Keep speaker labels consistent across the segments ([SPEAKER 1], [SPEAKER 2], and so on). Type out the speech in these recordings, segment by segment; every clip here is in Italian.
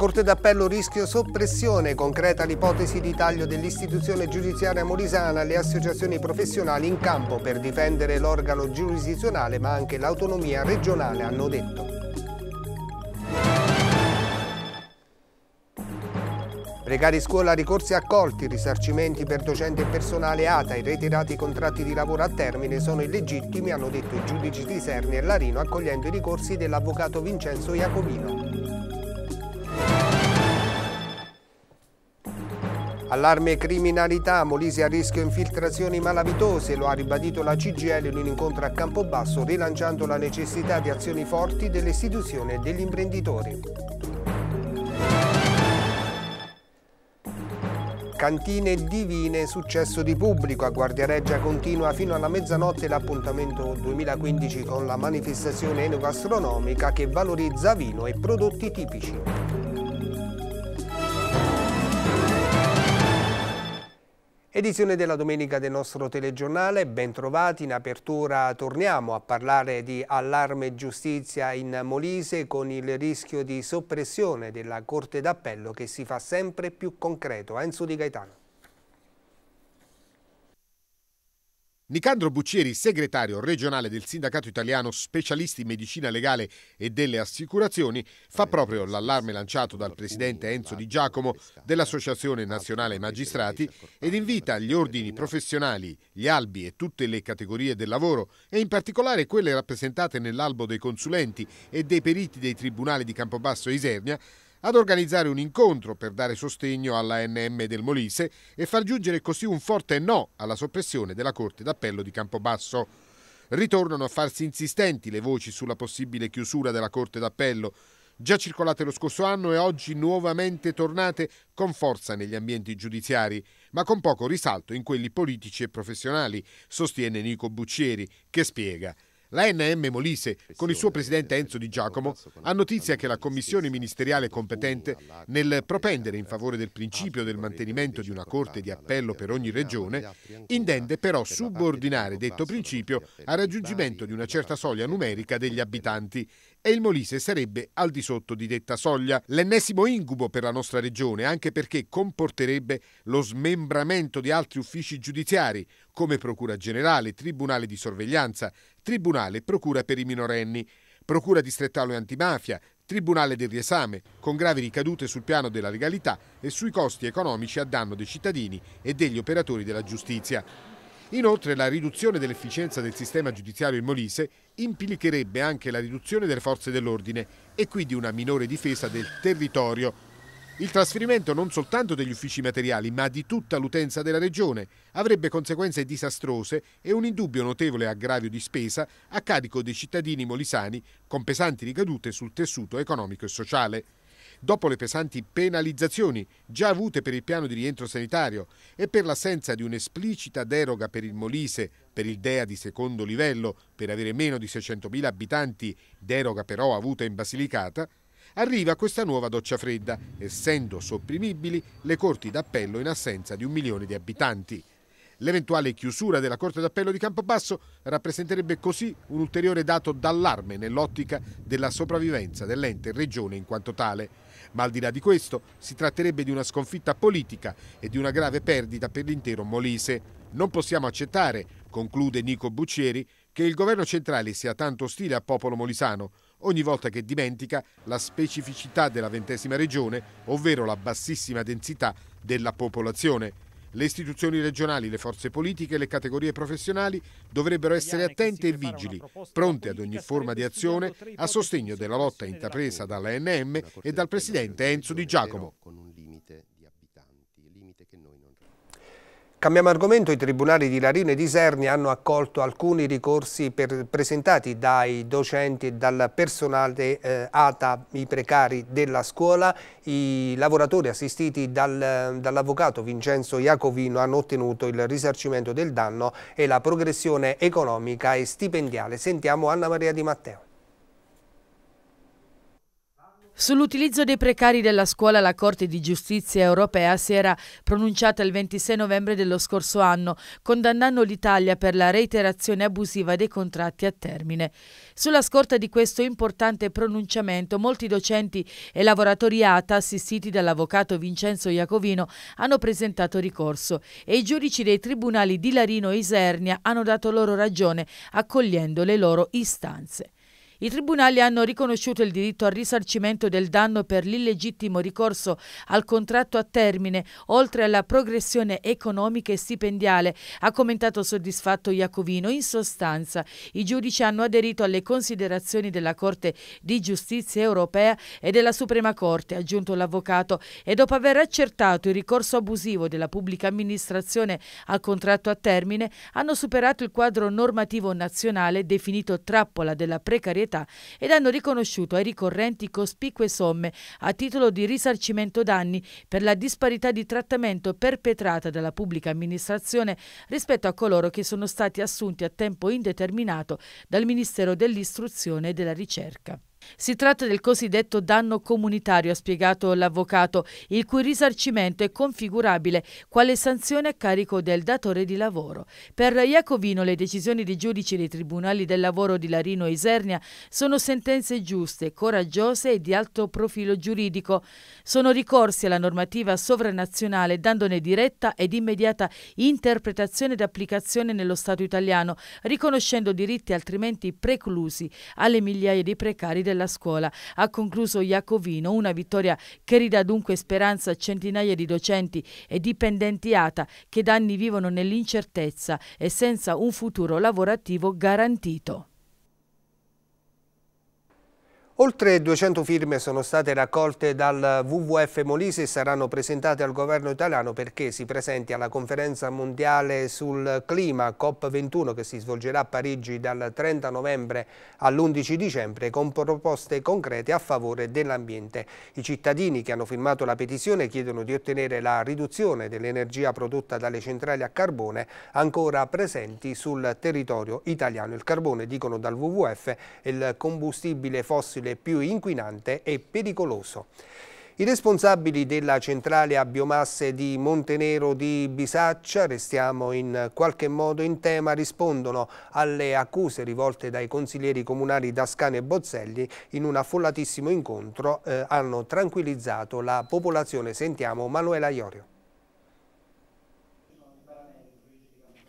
[SPEAKER 1] Corte d'appello rischio soppressione, concreta l'ipotesi di taglio dell'istituzione giudiziaria molisana alle associazioni professionali in campo per difendere l'organo giurisdizionale ma anche l'autonomia regionale, hanno detto. Precari scuola ricorsi accolti, risarcimenti per docenti e personale ATA, e ritirati contratti di lavoro a termine sono illegittimi, hanno detto i giudici di Serni e Larino accogliendo i ricorsi dell'avvocato Vincenzo Iacomino. Allarme criminalità, Molise a rischio infiltrazioni malavitose, lo ha ribadito la CGL in un incontro a Campobasso rilanciando la necessità di azioni forti dell'istituzione e degli imprenditori. Cantine divine, successo di pubblico. A Guardiareggia continua fino alla mezzanotte l'appuntamento 2015 con la manifestazione enogastronomica che valorizza vino e prodotti tipici. Edizione della domenica del nostro telegiornale, bentrovati in apertura torniamo a parlare di allarme giustizia in Molise con il rischio di soppressione della Corte d'Appello che si fa sempre più concreto. Enzo Di Gaetano.
[SPEAKER 2] Nicandro Buccieri, segretario regionale del Sindacato Italiano Specialisti in Medicina Legale e delle Assicurazioni, fa proprio l'allarme lanciato dal presidente Enzo Di Giacomo dell'Associazione Nazionale Magistrati ed invita gli ordini professionali, gli albi e tutte le categorie del lavoro e in particolare quelle rappresentate nell'albo dei consulenti e dei periti dei tribunali di Campobasso e Isernia ad organizzare un incontro per dare sostegno alla NM del Molise e far giungere così un forte no alla soppressione della Corte d'Appello di Campobasso. Ritornano a farsi insistenti le voci sulla possibile chiusura della Corte d'Appello, già circolate lo scorso anno e oggi nuovamente tornate con forza negli ambienti giudiziari, ma con poco risalto in quelli politici e professionali, sostiene Nico Buccieri, che spiega. La NM Molise, con il suo presidente Enzo Di Giacomo, ha notizia che la commissione ministeriale competente, nel propendere in favore del principio del mantenimento di una corte di appello per ogni regione, intende però subordinare detto principio al raggiungimento di una certa soglia numerica degli abitanti e il Molise sarebbe al di sotto di detta soglia. L'ennesimo incubo per la nostra regione, anche perché comporterebbe lo smembramento di altri uffici giudiziari, come Procura Generale, Tribunale di Sorveglianza, Tribunale e Procura per i minorenni, Procura distrettale antimafia, Tribunale del riesame, con gravi ricadute sul piano della legalità e sui costi economici a danno dei cittadini e degli operatori della giustizia. Inoltre la riduzione dell'efficienza del sistema giudiziario in Molise implicherebbe anche la riduzione delle forze dell'ordine e quindi una minore difesa del territorio. Il trasferimento non soltanto degli uffici materiali ma di tutta l'utenza della regione avrebbe conseguenze disastrose e un indubbio notevole aggravio di spesa a carico dei cittadini molisani con pesanti ricadute sul tessuto economico e sociale. Dopo le pesanti penalizzazioni già avute per il piano di rientro sanitario e per l'assenza di un'esplicita deroga per il Molise, per il DEA di secondo livello, per avere meno di 600.000 abitanti, deroga però avuta in Basilicata, arriva questa nuova doccia fredda, essendo sopprimibili le corti d'appello in assenza di un milione di abitanti. L'eventuale chiusura della Corte d'Appello di Campobasso rappresenterebbe così un ulteriore dato d'allarme nell'ottica della sopravvivenza dell'ente regione in quanto tale. Ma al di là di questo si tratterebbe di una sconfitta politica e di una grave perdita per l'intero Molise. Non possiamo accettare, conclude Nico Buccieri, che il governo centrale sia tanto ostile al popolo molisano ogni volta che dimentica la specificità della ventesima regione, ovvero la bassissima densità della popolazione. Le istituzioni regionali, le forze politiche e le categorie professionali dovrebbero essere attente e vigili, pronte ad ogni forma di azione a sostegno della lotta intrapresa dall'ANM e dal presidente Enzo Di Giacomo.
[SPEAKER 1] Cambiamo argomento, i tribunali di Larino e di Serni hanno accolto alcuni ricorsi per, presentati dai docenti e dal personale eh, ATA, i precari della scuola. I lavoratori assistiti dal, dall'avvocato Vincenzo Iacovino hanno ottenuto il risarcimento del danno e la progressione economica e stipendiale. Sentiamo Anna Maria Di Matteo.
[SPEAKER 3] Sull'utilizzo dei precari della scuola la Corte di Giustizia europea si era pronunciata il 26 novembre dello scorso anno, condannando l'Italia per la reiterazione abusiva dei contratti a termine. Sulla scorta di questo importante pronunciamento, molti docenti e lavoratori ATA, assistiti dall'avvocato Vincenzo Iacovino, hanno presentato ricorso e i giudici dei tribunali di Larino e Isernia hanno dato loro ragione, accogliendo le loro istanze. I tribunali hanno riconosciuto il diritto al risarcimento del danno per l'illegittimo ricorso al contratto a termine, oltre alla progressione economica e stipendiale, ha commentato soddisfatto Iacovino. In sostanza, i giudici hanno aderito alle considerazioni della Corte di Giustizia europea e della Suprema Corte, ha aggiunto l'avvocato, e dopo aver accertato il ricorso abusivo della pubblica amministrazione al contratto a termine, hanno superato il quadro normativo nazionale definito trappola della precarietà società ed hanno riconosciuto ai ricorrenti cospicue somme a titolo di risarcimento danni per la disparità di trattamento perpetrata dalla pubblica amministrazione rispetto a coloro che sono stati assunti a tempo indeterminato dal Ministero dell'Istruzione e della Ricerca. Si tratta del cosiddetto danno comunitario, ha spiegato l'avvocato, il cui risarcimento è configurabile quale sanzione a carico del datore di lavoro. Per Iacovino le decisioni dei giudici dei tribunali del lavoro di Larino e Isernia sono sentenze giuste, coraggiose e di alto profilo giuridico. Sono ricorsi alla normativa sovranazionale dandone diretta ed immediata interpretazione ed applicazione nello Stato italiano, riconoscendo diritti altrimenti preclusi alle migliaia di precari del della scuola. Ha concluso Iacovino, una vittoria che ridà dunque speranza a centinaia di docenti e dipendenti ATA che da anni vivono nell'incertezza e senza un futuro lavorativo garantito.
[SPEAKER 1] Oltre 200 firme sono state raccolte dal WWF Molise e saranno presentate al governo italiano perché si presenti alla conferenza mondiale sul clima COP21 che si svolgerà a Parigi dal 30 novembre all'11 dicembre con proposte concrete a favore dell'ambiente. I cittadini che hanno firmato la petizione chiedono di ottenere la riduzione dell'energia prodotta dalle centrali a carbone ancora presenti sul territorio italiano. Il carbone, dicono dal WWF, è il combustibile fossile materiale più inquinante e pericoloso. I responsabili della centrale a biomasse di Montenero di Bisaccia, restiamo in qualche modo in tema, rispondono alle accuse rivolte dai consiglieri comunali Dascani e Bozzelli in un affollatissimo incontro, eh, hanno tranquillizzato la popolazione. Sentiamo Manuela Iorio.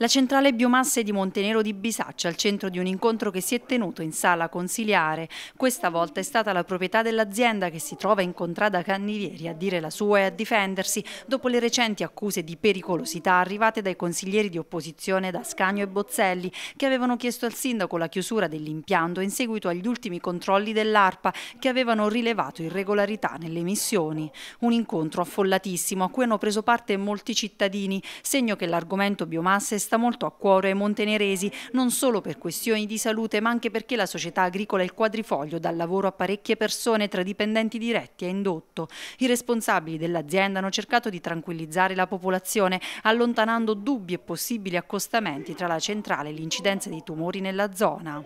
[SPEAKER 4] La centrale biomasse di Montenero di Bisaccia al centro di un incontro che si è tenuto in sala consiliare. Questa volta è stata la proprietà dell'azienda che si trova in contrada Cannivieri a dire la sua e a difendersi dopo le recenti accuse di pericolosità arrivate dai consiglieri di opposizione da Scagno e Bozzelli che avevano chiesto al sindaco la chiusura dell'impianto in seguito agli ultimi controlli dell'ARPA che avevano rilevato irregolarità nelle emissioni. Un incontro affollatissimo a cui hanno preso parte molti cittadini, segno che l'argomento biomasse è stato sta molto a cuore ai monteneresi, non solo per questioni di salute ma anche perché la società agricola Il Quadrifoglio dà lavoro a parecchie persone tra dipendenti diretti e indotto. I responsabili dell'azienda hanno cercato di tranquillizzare la popolazione allontanando dubbi e possibili accostamenti tra la centrale e l'incidenza di tumori nella zona.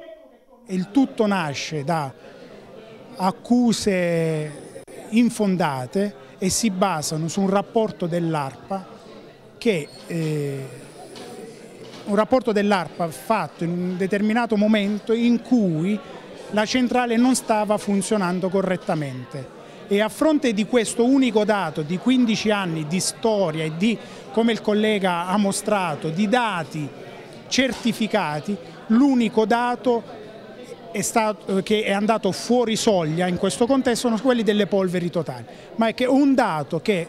[SPEAKER 5] Il tutto nasce da accuse infondate e si basano su un rapporto dell'ARPA che eh, un rapporto dell'ARPA fatto in un determinato momento in cui la centrale non stava funzionando correttamente e a fronte di questo unico dato di 15 anni di storia e di, come il collega ha mostrato, di dati certificati, l'unico dato è stato, eh, che è andato fuori soglia in questo contesto sono quelli delle polveri totali, ma è che un dato che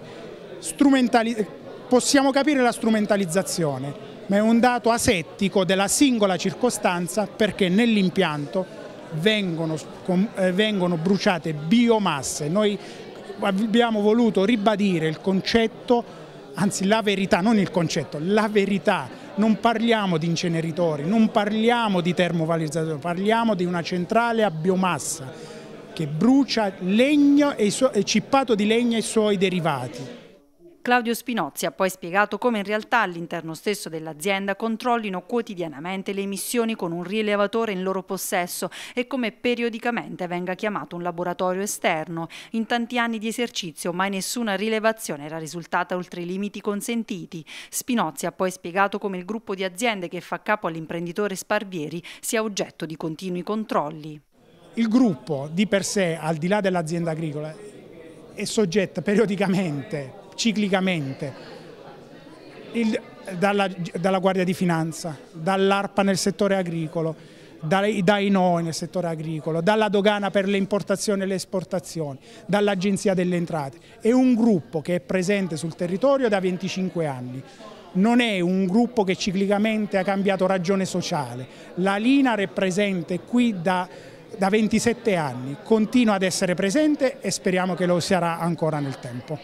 [SPEAKER 5] possiamo capire la strumentalizzazione, ma è un dato asettico della singola circostanza perché nell'impianto vengono, eh, vengono bruciate biomasse. Noi abbiamo voluto ribadire il concetto anzi la verità, non il concetto, la verità. Non parliamo di inceneritori, non parliamo di termovalorizzatori, parliamo di una centrale a biomassa che brucia legno e, cippato di legno e i suoi derivati.
[SPEAKER 4] Claudio Spinozzi ha poi spiegato come in realtà all'interno stesso dell'azienda controllino quotidianamente le emissioni con un rilevatore in loro possesso e come periodicamente venga chiamato un laboratorio esterno. In tanti anni di esercizio mai nessuna rilevazione era risultata oltre i limiti consentiti. Spinozzi ha poi spiegato come il gruppo di aziende che fa capo all'imprenditore Sparvieri sia oggetto di continui controlli.
[SPEAKER 5] Il gruppo di per sé, al di là dell'azienda agricola, è soggetto periodicamente ciclicamente. Il, dalla, dalla, Guardia di Finanza, dall'ARPA nel settore agricolo, dai, dai NOI nel settore agricolo, dalla dogana per le importazioni e le esportazioni, dall'Agenzia delle Entrate. È un gruppo che è presente sul territorio da 25 anni. Non è un gruppo che ciclicamente ha cambiato ragione sociale. La Linar è presente qui da, da 27 anni, continua ad essere presente e speriamo che lo sarà ancora nel tempo.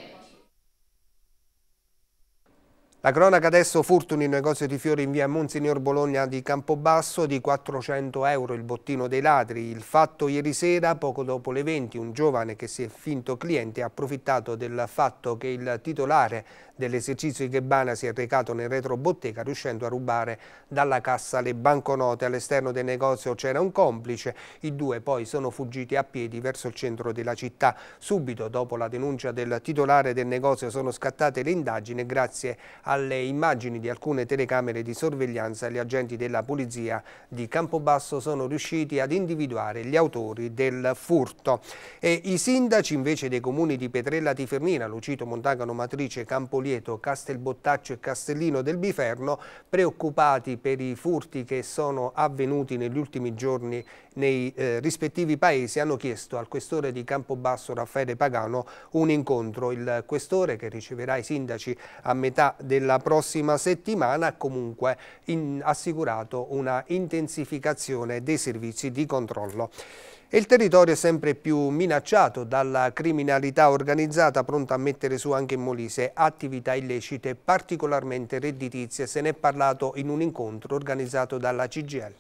[SPEAKER 1] La cronaca adesso furto in un negozio di fiori in via Monsignor Bologna di Campobasso di 400 euro il bottino dei ladri. Il fatto ieri sera, poco dopo le 20, un giovane che si è finto cliente ha approfittato del fatto che il titolare Dell'esercizio Ikebana si è recato nel retrobottega riuscendo a rubare dalla cassa le banconote. All'esterno del negozio c'era un complice, i due poi sono fuggiti a piedi verso il centro della città. Subito dopo la denuncia del titolare del negozio sono scattate le indagini grazie alle immagini di alcune telecamere di sorveglianza gli agenti della polizia di Campobasso sono riusciti ad individuare gli autori del furto. E I sindaci invece dei comuni di Petrella Tifermina, Lucito, Montagano, Matrice, Campoliere Orvieto, Castelbottaccio e Castellino del Biferno, preoccupati per i furti che sono avvenuti negli ultimi giorni nei eh, rispettivi paesi, hanno chiesto al questore di Campobasso Raffaele Pagano un incontro. Il questore che riceverà i sindaci a metà della prossima settimana ha comunque in, assicurato una intensificazione dei servizi di controllo. Il territorio è sempre più minacciato dalla criminalità organizzata pronta a mettere su anche in Molise attività illecite particolarmente redditizie, se ne è parlato in un incontro organizzato dalla
[SPEAKER 3] CGL.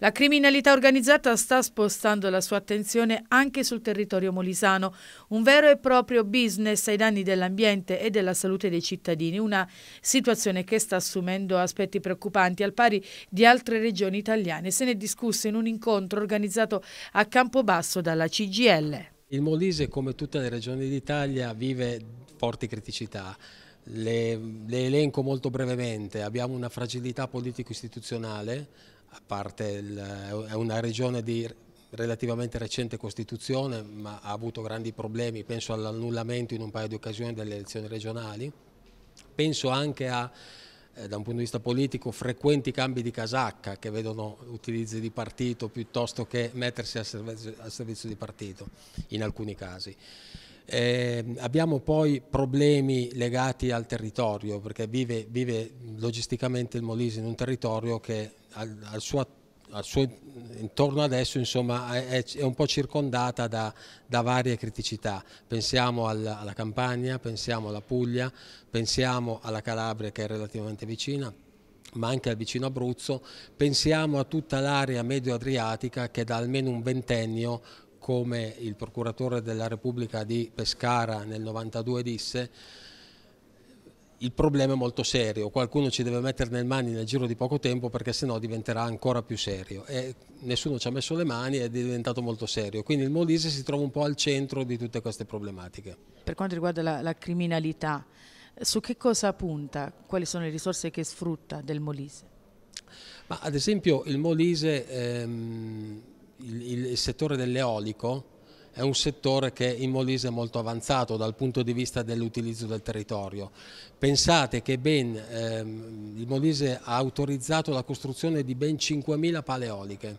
[SPEAKER 3] La criminalità organizzata sta spostando la sua attenzione anche sul territorio molisano, un vero e proprio business ai danni dell'ambiente e della salute dei cittadini, una situazione che sta assumendo aspetti preoccupanti al pari di altre regioni italiane. Se ne è discusso in un incontro organizzato a Campobasso dalla CGL.
[SPEAKER 6] Il Molise, come tutte le regioni d'Italia, vive forti criticità. Le, le elenco molto brevemente, abbiamo una fragilità politico-istituzionale, a parte il, è una regione di relativamente recente Costituzione, ma ha avuto grandi problemi, penso all'annullamento in un paio di occasioni delle elezioni regionali, penso anche a eh, da un punto di vista politico frequenti cambi di casacca che vedono utilizzi di partito piuttosto che mettersi al servizio, al servizio di partito in alcuni casi. Eh, abbiamo poi problemi legati al territorio perché vive, vive logisticamente il Molise in un territorio che al, al suo al suo intorno adesso insomma, è, è, un po' circondata da, da varie criticità. Pensiamo alla, alla, Campania, pensiamo alla Puglia, pensiamo alla Calabria che è relativamente vicina ma anche al vicino Abruzzo, pensiamo a tutta l'area medio-adriatica che da almeno un ventennio, come il procuratore della Repubblica di Pescara nel 92 disse, il problema è molto serio, qualcuno ci deve mettere nel mani nel giro di poco tempo perché sennò diventerà ancora più serio e nessuno ci ha messo le mani ed è diventato molto serio, quindi il Molise si trova un po' al centro di tutte queste problematiche.
[SPEAKER 3] Per quanto riguarda la, la criminalità, su che cosa punta? Quali sono le risorse che sfrutta del Molise?
[SPEAKER 6] Ma ad esempio il Molise, ehm, il, il settore dell'eolico, è un settore che in Molise è molto avanzato dal punto di vista dell'utilizzo del territorio. Pensate che ben, ehm, il Molise ha autorizzato la costruzione di ben 5.000 paleoliche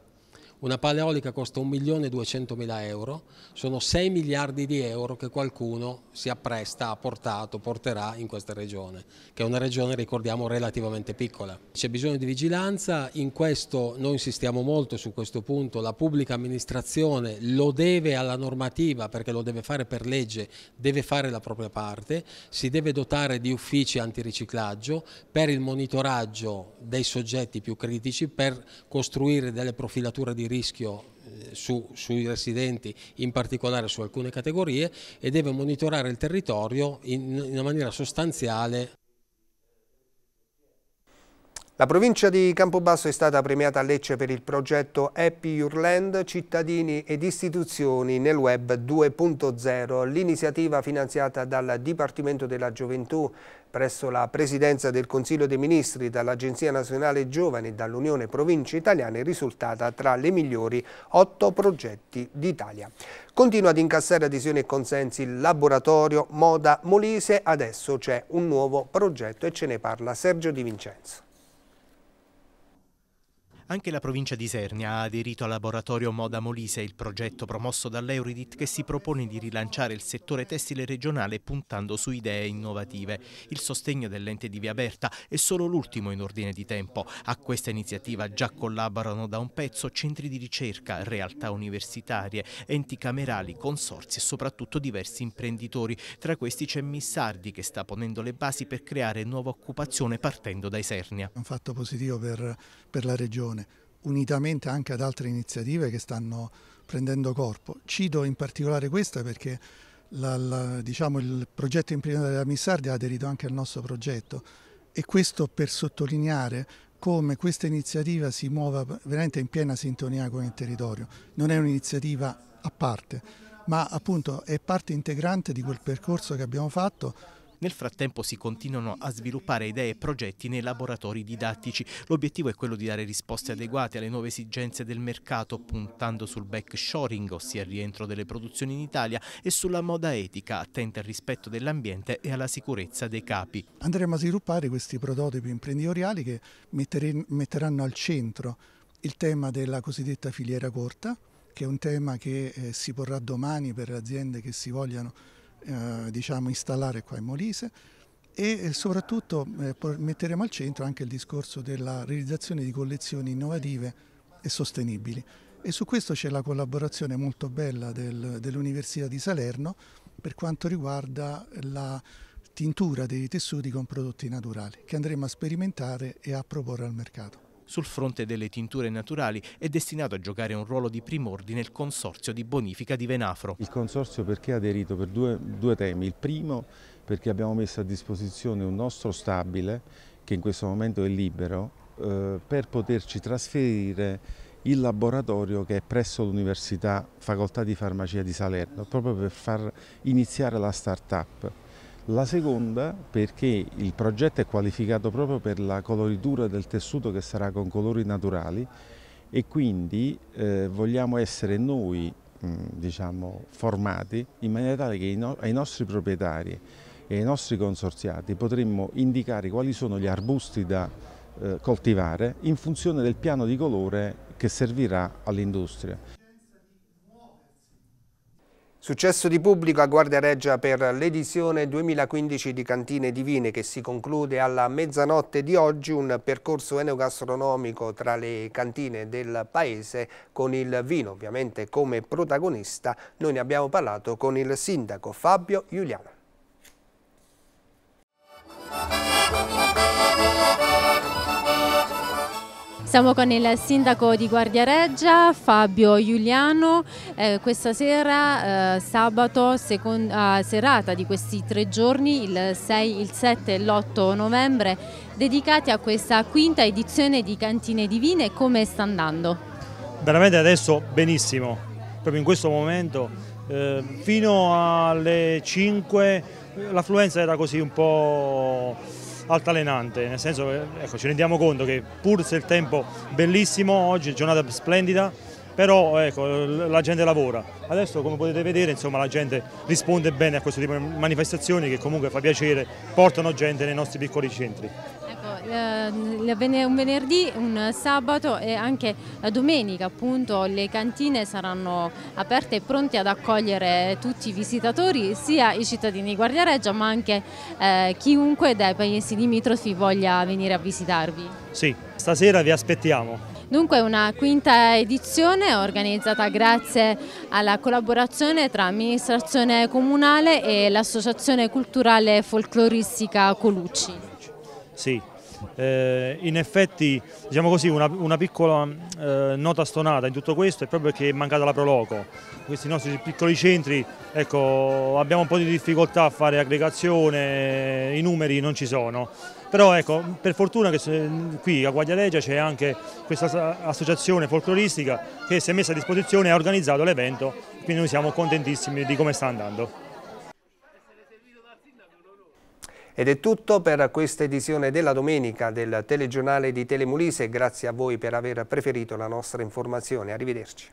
[SPEAKER 6] una paleolica costa 1.200.000 euro, sono 6 miliardi di euro che qualcuno si appresta, ha portato, porterà in questa regione, che è una regione, ricordiamo, relativamente piccola. C'è bisogno di vigilanza, in questo noi insistiamo molto su questo punto, la pubblica amministrazione lo deve alla normativa perché lo deve fare per legge, deve fare la propria parte, si deve dotare di uffici antiriciclaggio per il monitoraggio dei soggetti più critici, per costruire delle profilature di rischio eh, su, sui residenti, in particolare su alcune categorie, e deve monitorare
[SPEAKER 1] il territorio in,
[SPEAKER 6] in una maniera sostanziale.
[SPEAKER 1] La provincia di Campobasso è stata premiata a Lecce per il progetto Happy Your Land, cittadini ed istituzioni nel web 2.0. L'iniziativa finanziata dal Dipartimento della Gioventù presso la Presidenza del Consiglio dei Ministri, dall'Agenzia Nazionale Giovani e dall'Unione Province Italiane, è risultata tra le migliori otto progetti d'Italia. Continua ad incassare adesioni e consensi il laboratorio Moda Molise, adesso c'è un nuovo progetto e ce ne parla Sergio Di Vincenzo.
[SPEAKER 7] Anche la provincia di Sernia ha aderito al laboratorio Moda Molise, il progetto promosso dall'Euridit che si propone di rilanciare il settore tessile regionale puntando su idee innovative. Il sostegno dell'ente di Via Berta è solo l'ultimo in ordine di tempo. A questa iniziativa già collaborano da un pezzo centri di ricerca, realtà universitarie, enti camerali, consorzi e soprattutto diversi imprenditori. Tra questi c'è Missardi che sta ponendo le basi per creare nuova occupazione partendo dai Sernia.
[SPEAKER 8] Un fatto positivo per, per la regione unitamente anche ad altre iniziative che stanno prendendo corpo. Cito in particolare questa perché la, la, diciamo, il progetto imprenditoriale della Missardi ha aderito anche al nostro progetto e questo per sottolineare come questa iniziativa si muova veramente in piena sintonia con il territorio. Non è un'iniziativa a parte, ma appunto è parte integrante di quel percorso che abbiamo fatto
[SPEAKER 7] nel frattempo si continuano a sviluppare idee e progetti nei laboratori didattici. L'obiettivo è quello di dare risposte adeguate alle nuove esigenze del mercato, puntando sul backshoring, ossia il rientro delle produzioni in Italia, e sulla moda etica, attenta al rispetto dell'ambiente e alla sicurezza dei capi.
[SPEAKER 8] Andremo a sviluppare questi prototipi imprenditoriali che metteranno al centro il tema della cosiddetta filiera corta, che è un tema che eh, si porrà domani per aziende che si vogliano eh, diciamo, installare qua in Molise e soprattutto eh, metteremo al centro anche il discorso della realizzazione di collezioni innovative e sostenibili. E su questo c'è la collaborazione molto bella del, dell'Università di Salerno per quanto riguarda la tintura dei tessuti con prodotti naturali che andremo a sperimentare e a proporre al mercato.
[SPEAKER 7] Sul fronte delle tinture naturali è destinato a giocare un ruolo di
[SPEAKER 5] prim'ordine il Consorzio di Bonifica di Venafro. Il Consorzio perché ha aderito per due, due temi. Il primo perché abbiamo messo a disposizione un nostro stabile che in questo momento è libero eh, per poterci trasferire il laboratorio che è presso l'Università Facoltà di Farmacia di Salerno, proprio per far iniziare la start-up. La seconda perché il progetto è qualificato proprio per la coloritura del tessuto che sarà con colori naturali e quindi eh, vogliamo essere noi mm, diciamo, formati in maniera tale che ai nostri proprietari e ai nostri consorziati potremmo indicare quali sono gli arbusti da eh, coltivare in funzione del piano di colore che servirà all'industria.
[SPEAKER 1] Successo di pubblico a Guardia Reggia per l'edizione 2015 di Cantine Divine che si conclude alla mezzanotte di oggi un percorso enogastronomico tra le cantine del paese con il vino ovviamente come protagonista. Noi ne abbiamo parlato con il sindaco Fabio Giuliano.
[SPEAKER 9] Siamo con il sindaco di Guardia Reggia, Fabio Giuliano. Eh, questa sera, eh, sabato, seconda, serata di questi tre giorni, il 6, il 7 e l'8 novembre, dedicati a questa quinta edizione di Cantine Divine. Come sta andando?
[SPEAKER 10] Veramente adesso benissimo, proprio in questo momento. Eh, fino alle 5 eh, l'affluenza era così un po' altalenante, nel senso che ecco, ci rendiamo conto che pur se il tempo è bellissimo, oggi è giornata splendida, però ecco, la gente lavora. Adesso come potete vedere insomma, la gente risponde bene a questo tipo di manifestazioni che comunque fa piacere, portano gente nei nostri piccoli centri.
[SPEAKER 9] Eh, un venerdì, un sabato e anche domenica appunto le cantine saranno aperte e pronte ad accogliere tutti i visitatori, sia i cittadini di Guardiareggia ma anche eh, chiunque dai paesi limitrofi voglia venire a visitarvi.
[SPEAKER 10] Sì, stasera vi aspettiamo.
[SPEAKER 9] Dunque una quinta edizione organizzata grazie alla collaborazione tra amministrazione comunale e l'associazione culturale folcloristica Colucci.
[SPEAKER 10] Sì, eh, in effetti diciamo così, una, una piccola eh, nota stonata in tutto questo è proprio perché è mancata la Proloco. Questi nostri piccoli centri ecco, abbiamo un po' di difficoltà a fare aggregazione, i numeri non ci sono. Però ecco, per fortuna che qui a Guagliareggia c'è anche questa associazione folcloristica che si è messa a disposizione e ha organizzato l'evento, quindi noi siamo contentissimi di come sta andando. Ed è tutto per questa edizione della domenica del
[SPEAKER 1] telegiornale di Telemulise. Grazie a voi per aver preferito la nostra informazione. Arrivederci.